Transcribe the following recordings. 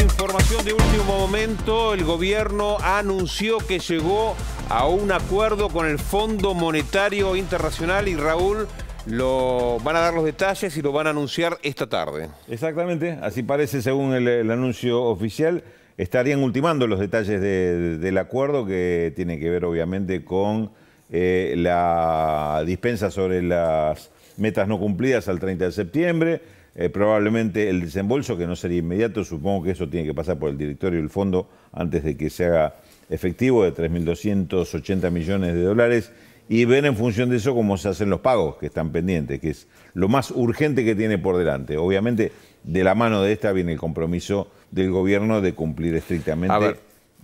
Información de último momento, el gobierno anunció que llegó a un acuerdo con el Fondo Monetario Internacional y Raúl lo van a dar los detalles y lo van a anunciar esta tarde. Exactamente, así parece según el, anuncio oficial. Estarían ultimando los detalles del acuerdo que tiene que ver obviamente con eh, la dispensa sobre las metas no cumplidas al 30 de septiembre eh, probablemente el desembolso, que no sería inmediato, supongo que eso tiene que pasar por el directorio del fondo antes de que se haga efectivo de 3.280 millones de dólares y ver en función de eso cómo se hacen los pagos que están pendientes, que es lo más urgente que tiene por delante. Obviamente, de la mano de esta viene el compromiso del gobierno de cumplir estrictamente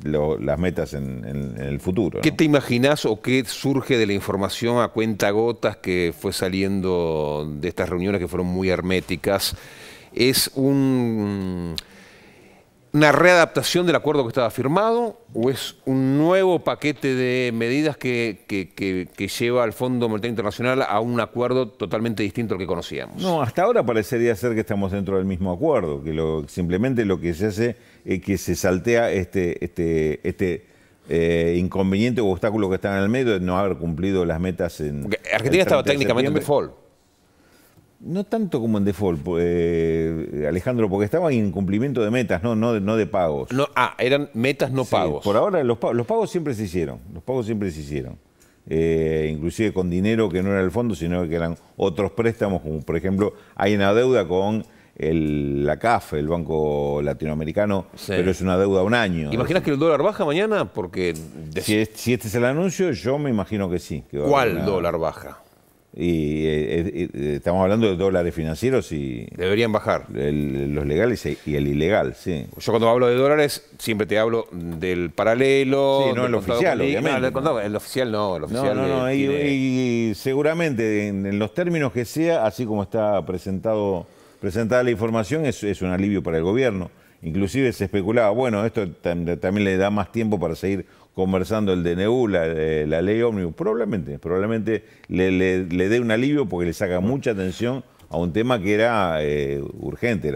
las metas en, el futuro. ¿Qué te imaginas o qué surge de la información a cuenta gotas que fue saliendo de estas reuniones que fueron muy herméticas? Es un una readaptación del acuerdo que estaba firmado o es un nuevo paquete de medidas que, lleva al Fondo Monetario Internacional a un acuerdo totalmente distinto al que conocíamos? No, hasta ahora parecería ser que estamos dentro del mismo acuerdo, que simplemente lo que se hace es que se saltea este, este, este eh, inconveniente o obstáculo que está en el medio de no haber cumplido las metas en... Argentina estaba técnicamente en default. No tanto como en default, eh, Alejandro, porque estaba en cumplimiento de metas, no, no, no de pagos. No, ah, eran metas no pagos. Por ahora los, pagos siempre se hicieron, los pagos siempre se hicieron. Eh, inclusive con dinero que no era el fondo, sino que eran otros préstamos, como por ejemplo hay una deuda con el, la CAF, el Banco Latinoamericano, pero es una deuda a un año. ¿Imaginas que el dólar baja mañana? Porque... Si, este es el anuncio, yo me imagino que sí. ¿Cuál dólar baja? Y eh, eh, eh, estamos hablando de dólares financieros y... Deberían bajar. los legales y el ilegal, sí. Yo cuando hablo de dólares siempre te hablo del paralelo... Sí, no el oficial, obviamente. No, el, oficial no, el oficial... No, no, y, seguramente en, los términos que sea, así como está presentado presentada la información es, un alivio para el gobierno. Inclusive se especulaba, bueno, esto también le da más tiempo para seguir conversando el DNU, la, la ley ómnibus, probablemente, probablemente le, dé un alivio porque le saca mucha atención a un tema que era eh, urgente.